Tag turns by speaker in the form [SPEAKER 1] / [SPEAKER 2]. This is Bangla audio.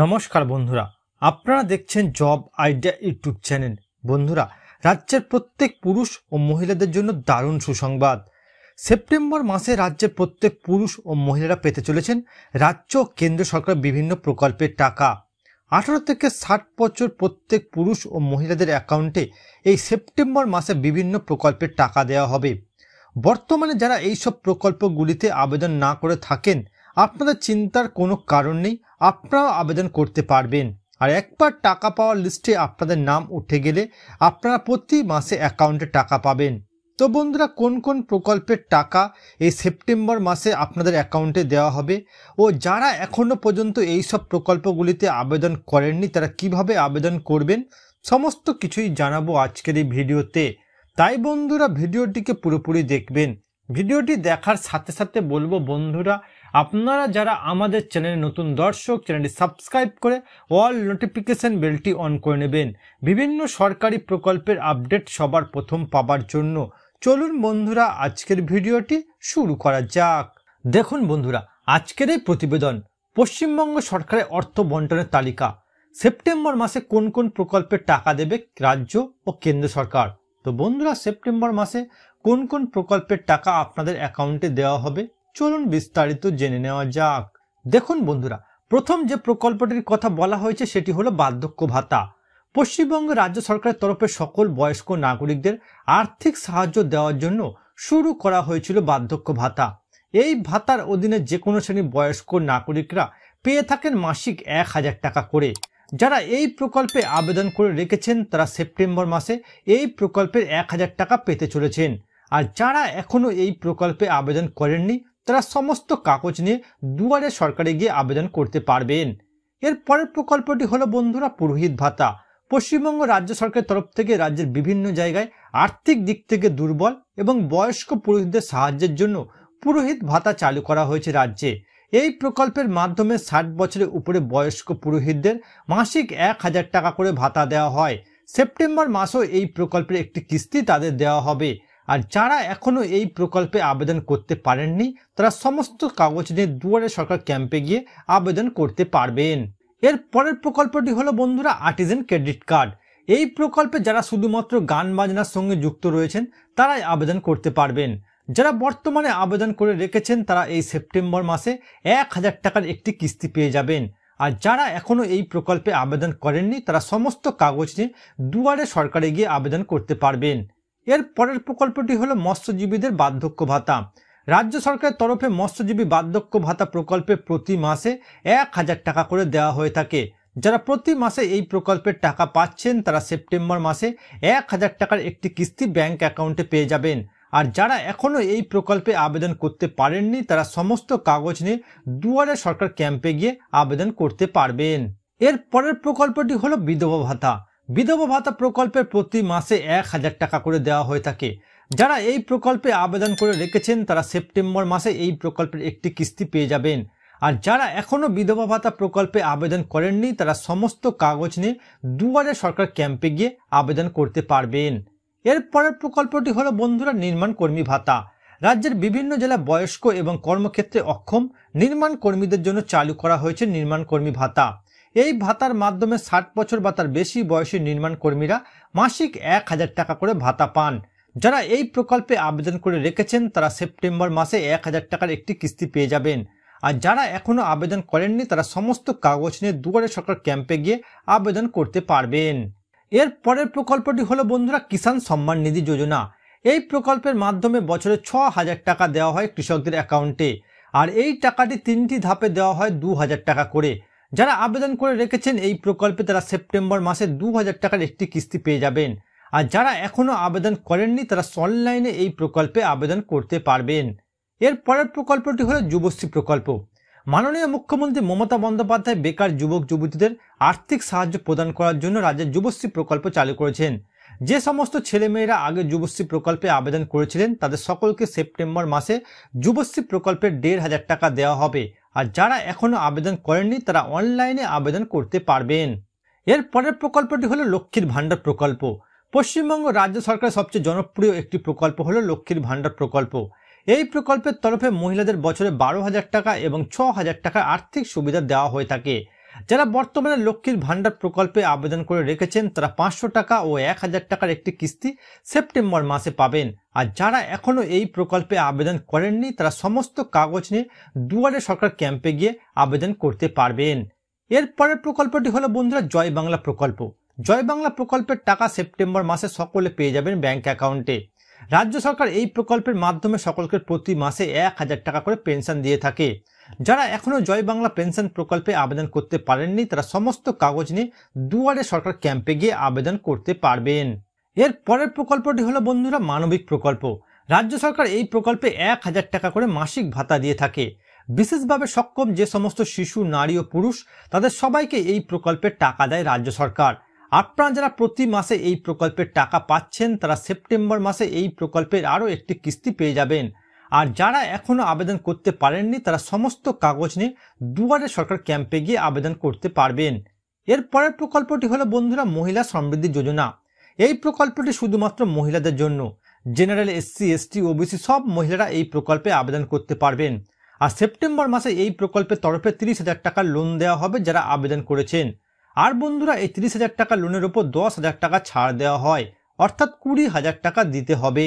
[SPEAKER 1] নমস্কার বন্ধুরা আপনারা দেখছেন জব আইডিয়া ইউটিউব চ্যানেল বন্ধুরা রাজ্যের প্রত্যেক পুরুষ ও মহিলাদের জন্য দারুণ সুসংবাদ সেপ্টেম্বর মাসে রাজ্যের প্রত্যেক পুরুষ ও মহিলারা পেতে চলেছেন রাজ্য ও কেন্দ্র সরকার বিভিন্ন প্রকল্পের টাকা আঠারো থেকে ষাট বছর প্রত্যেক পুরুষ ও মহিলাদের অ্যাকাউন্টে এই সেপ্টেম্বর মাসে বিভিন্ন প্রকল্পের টাকা দেওয়া হবে বর্তমানে যারা এইসব প্রকল্পগুলিতে আবেদন না করে থাকেন আপনাদের চিন্তার কোনো কারণ নেই আপনারাও আবেদন করতে পারবেন আর একবার টাকা পাওয়ার লিস্টে আপনাদের নাম উঠে গেলে আপনারা প্রতি মাসে অ্যাকাউন্টে টাকা পাবেন তো বন্ধুরা কোন কোন প্রকল্পের টাকা এই সেপ্টেম্বর মাসে আপনাদের অ্যাকাউন্টে দেওয়া হবে ও যারা এখনও পর্যন্ত এই সব প্রকল্পগুলিতে আবেদন করেননি তারা কিভাবে আবেদন করবেন সমস্ত কিছুই জানাবো আজকের এই ভিডিওতে তাই বন্ধুরা ভিডিওটিকে পুরোপুরি দেখবেন ভিডিওটি দেখার সাথে সাথে বলবো বন্ধুরা আপনারা যারা আমাদের চ্যানেলে নতুন দর্শক চ্যানেলটি সাবস্ক্রাইব করে অল নোটিফিকেশান বেলটি অন করে নেবেন বিভিন্ন সরকারি প্রকল্পের আপডেট সবার প্রথম পাবার জন্য চলুন বন্ধুরা আজকের ভিডিওটি শুরু করা যাক দেখুন বন্ধুরা আজকের এই প্রতিবেদন পশ্চিমবঙ্গ সরকারের অর্থ বন্টনের তালিকা সেপ্টেম্বর মাসে কোন কোন প্রকল্পের টাকা দেবে রাজ্য ও কেন্দ্র সরকার তো বন্ধুরা সেপ্টেম্বর মাসে কোন কোন প্রকল্পের টাকা আপনাদের অ্যাকাউন্টে দেওয়া হবে চলুন বিস্তারিত জেনে নেওয়া যাক দেখুন বন্ধুরা প্রথম যে প্রকল্পটির কথা বলা হয়েছে সেটি হলো বার্ধক্য ভাতা পশ্চিমবঙ্গ রাজ্য সরকারের তরফে সকল বয়স্ক নাগরিকদের আর্থিক সাহায্য দেওয়ার জন্য শুরু করা হয়েছিল বার্ধক্য ভাতা এই ভাতার অধীনে যে কোনো শ্রেণীর বয়স্ক নাগরিকরা পেয়ে থাকেন মাসিক এক হাজার টাকা করে যারা এই প্রকল্পে আবেদন করে রেখেছেন তারা সেপ্টেম্বর মাসে এই প্রকল্পের এক হাজার টাকা পেতে চলেছেন আর যারা এখনও এই প্রকল্পে আবেদন করেননি তারা সমস্ত কাগজ নিয়ে দুয়ারে সরকারে গিয়ে আবেদন করতে পারবেন এর পরের প্রকল্পটি হলো বন্ধুরা পুরোহিত ভাতা পশ্চিমবঙ্গ রাজ্য সরকারের তরফ থেকে রাজ্যের বিভিন্ন জায়গায় আর্থিক দিক থেকে দুর্বল এবং বয়স্ক পুরোহিতদের সাহায্যের জন্য পুরোহিত ভাতা চালু করা হয়েছে রাজ্যে এই প্রকল্পের মাধ্যমে ষাট বছরের উপরে বয়স্ক পুরোহিতদের মাসিক এক হাজার টাকা করে ভাতা দেওয়া হয় সেপ্টেম্বর মাসও এই প্রকল্পের একটি কিস্তি তাদের দেওয়া হবে আর যারা এখনও এই প্রকল্পে আবেদন করতে পারেননি তারা সমস্ত কাগজ নিয়ে দুয়ারে সরকার ক্যাম্পে গিয়ে আবেদন করতে পারবেন এর পরের প্রকল্পটি হলো বন্ধুরা আর্টিজেন ক্রেডিট কার্ড এই প্রকল্পে যারা শুধুমাত্র গান বাজনার সঙ্গে যুক্ত রয়েছেন তারাই আবেদন করতে পারবেন যারা বর্তমানে আবেদন করে রেখেছেন তারা এই সেপ্টেম্বর মাসে এক হাজার টাকার একটি কিস্তি পেয়ে যাবেন আর যারা এখনও এই প্রকল্পে আবেদন করেননি তারা সমস্ত কাগজ নিয়ে দুয়ারে সরকারে গিয়ে আবেদন করতে পারবেন এর পরের প্রকল্পটি হলো মৎস্যজীবীদের বার্ধক্য ভাতা রাজ্য সরকারের তরফে মৎস্যজীবী বার্ধক্য ভাতা প্রকল্পে প্রতি মাসে এক হাজার টাকা করে দেওয়া হয়ে থাকে যারা প্রতি মাসে এই প্রকল্পের টাকা পাচ্ছেন তারা সেপ্টেম্বর মাসে এক হাজার টাকার একটি কিস্তি ব্যাংক অ্যাকাউন্টে পেয়ে যাবেন আর যারা এখনও এই প্রকল্পে আবেদন করতে পারেননি তারা সমস্ত কাগজ নিয়ে দুয়ারে সরকার ক্যাম্পে গিয়ে আবেদন করতে পারবেন এর পরের প্রকল্পটি হলো বিধবা ভাতা বিধবা ভাতা প্রকল্পে প্রতি মাসে এক হাজার টাকা করে দেওয়া হয়ে থাকে যারা এই প্রকল্পে আবেদন করে রেখেছেন তারা সেপ্টেম্বর মাসে এই প্রকল্পের একটি কিস্তি পেয়ে যাবেন আর যারা এখনও বিধবা ভাতা প্রকল্পে আবেদন করেননি তারা সমস্ত কাগজ নিয়ে দুয়ারে সরকার ক্যাম্পে গিয়ে আবেদন করতে পারবেন এর পরের প্রকল্পটি হলো বন্ধুরা নির্মাণ কর্মী ভাতা রাজ্যের বিভিন্ন জেলা বয়স্ক এবং কর্মক্ষেত্রে অক্ষম নির্মাণ কর্মীদের জন্য চালু করা হয়েছে নির্মাণ কর্মী ভাতা এই ভাতার মাধ্যমে ষাট বছর বা তার বেশি বয়সী নির্মাণ কর্মীরা মাসিক এক হাজার টাকা করে ভাতা পান যারা এই প্রকল্পে আবেদন করে রেখেছেন তারা সেপ্টেম্বর মাসে এক হাজার টাকার একটি কিস্তি পেয়ে যাবেন আর যারা এখনও আবেদন করেননি তারা সমস্ত কাগজ নিয়ে দুয়ারে সরকার ক্যাম্পে গিয়ে আবেদন করতে পারবেন এর পরের প্রকল্পটি হলো বন্ধুরা কিষাণ সম্মান নিধি যোজনা এই প্রকল্পের মাধ্যমে বছরে ছ হাজার টাকা দেওয়া হয় কৃষকদের অ্যাকাউন্টে আর এই টাকাটি তিনটি ধাপে দেওয়া হয় দু হাজার টাকা করে যারা আবেদন করে রেখেছেন এই প্রকল্পে তারা সেপ্টেম্বর মাসে দু টাকার একটি কিস্তি পেয়ে যাবেন আর যারা এখনও আবেদন করেননি তারা অনলাইনে এই প্রকল্পে আবেদন করতে পারবেন এর পরের প্রকল্পটি হলো যুবশ্রী প্রকল্প মাননীয় মুখ্যমন্ত্রী মমতা বন্দ্যোপাধ্যায় বেকার যুবক যুবতীদের আর্থিক সাহায্য প্রদান করার জন্য রাজ্যের যুবশ্রী প্রকল্প চালু করেছেন যে সমস্ত ছেলেমেয়েরা আগে যুবশ্রী প্রকল্পে আবেদন করেছিলেন তাদের সকলকে সেপ্টেম্বর মাসে যুবশ্রী প্রকল্পের দেড় হাজার টাকা দেওয়া হবে আর যারা এখনও আবেদন করেননি তারা অনলাইনে আবেদন করতে পারবেন এর পরের প্রকল্পটি হলো লক্ষ্মীর ভাণ্ডার প্রকল্প পশ্চিমবঙ্গ রাজ্য সরকারের সবচেয়ে জনপ্রিয় একটি প্রকল্প হলো লক্ষ্মীর ভাণ্ডার প্রকল্প এই প্রকল্পের তরফে মহিলাদের বছরে বারো হাজার টাকা এবং ছ হাজার টাকা আর্থিক সুবিধা দেওয়া হয়ে থাকে যারা বর্তমানে লক্ষ্মীর ভাণ্ডার প্রকল্পে আবেদন করে রেখেছেন তারা পাঁচশো টাকা ও এক হাজার টাকার একটি কিস্তি সেপ্টেম্বর মাসে পাবেন আর যারা এখনও এই প্রকল্পে আবেদন করেননি তারা সমস্ত কাগজ নিয়ে দুয়ারে সরকার ক্যাম্পে গিয়ে আবেদন করতে পারবেন এরপরের প্রকল্পটি হলো বন্ধুরা জয় বাংলা প্রকল্প জয় বাংলা প্রকল্পের টাকা সেপ্টেম্বর মাসে সকলে পেয়ে যাবেন ব্যাংক অ্যাকাউন্টে রাজ্য সরকার এই প্রকল্পের মাধ্যমে সকলকে প্রতি মাসে এক হাজার টাকা করে পেনশন দিয়ে থাকে যারা এখনও জয় বাংলা পেনশন প্রকল্পে আবেদন করতে পারেননি তারা সমস্ত কাগজ নিয়ে দুয়ারে সরকার ক্যাম্পে গিয়ে আবেদন করতে পারবেন এর পরের প্রকল্পটি হলো বন্ধুরা মানবিক প্রকল্প রাজ্য সরকার এই প্রকল্পে এক হাজার টাকা করে মাসিক ভাতা দিয়ে থাকে বিশেষভাবে সক্ষম যে সমস্ত শিশু নারী ও পুরুষ তাদের সবাইকে এই প্রকল্পের টাকা দেয় রাজ্য সরকার আপনারা যারা প্রতি মাসে এই প্রকল্পের টাকা পাচ্ছেন তারা সেপ্টেম্বর মাসে এই প্রকল্পের আরও একটি কিস্তি পেয়ে যাবেন আর যারা এখনও আবেদন করতে পারেননি তারা সমস্ত কাগজ নিয়ে দুয়ারে সরকার ক্যাম্পে গিয়ে আবেদন করতে পারবেন এর পরের প্রকল্পটি হলো বন্ধুরা মহিলা সমৃদ্ধি যোজনা এই প্রকল্পটি শুধুমাত্র মহিলাদের জন্য জেনারেল এসসি এসটি ওবিসি সব মহিলারা এই প্রকল্পে আবেদন করতে পারবেন আর সেপ্টেম্বর মাসে এই প্রকল্পের তরফে তিরিশ হাজার টাকা লোন দেওয়া হবে যারা আবেদন করেছেন আর বন্ধুরা এই তিরিশ হাজার টাকা লোনের ওপর দশ হাজার টাকা ছাড় দেওয়া হয় অর্থাৎ কুড়ি হাজার টাকা দিতে হবে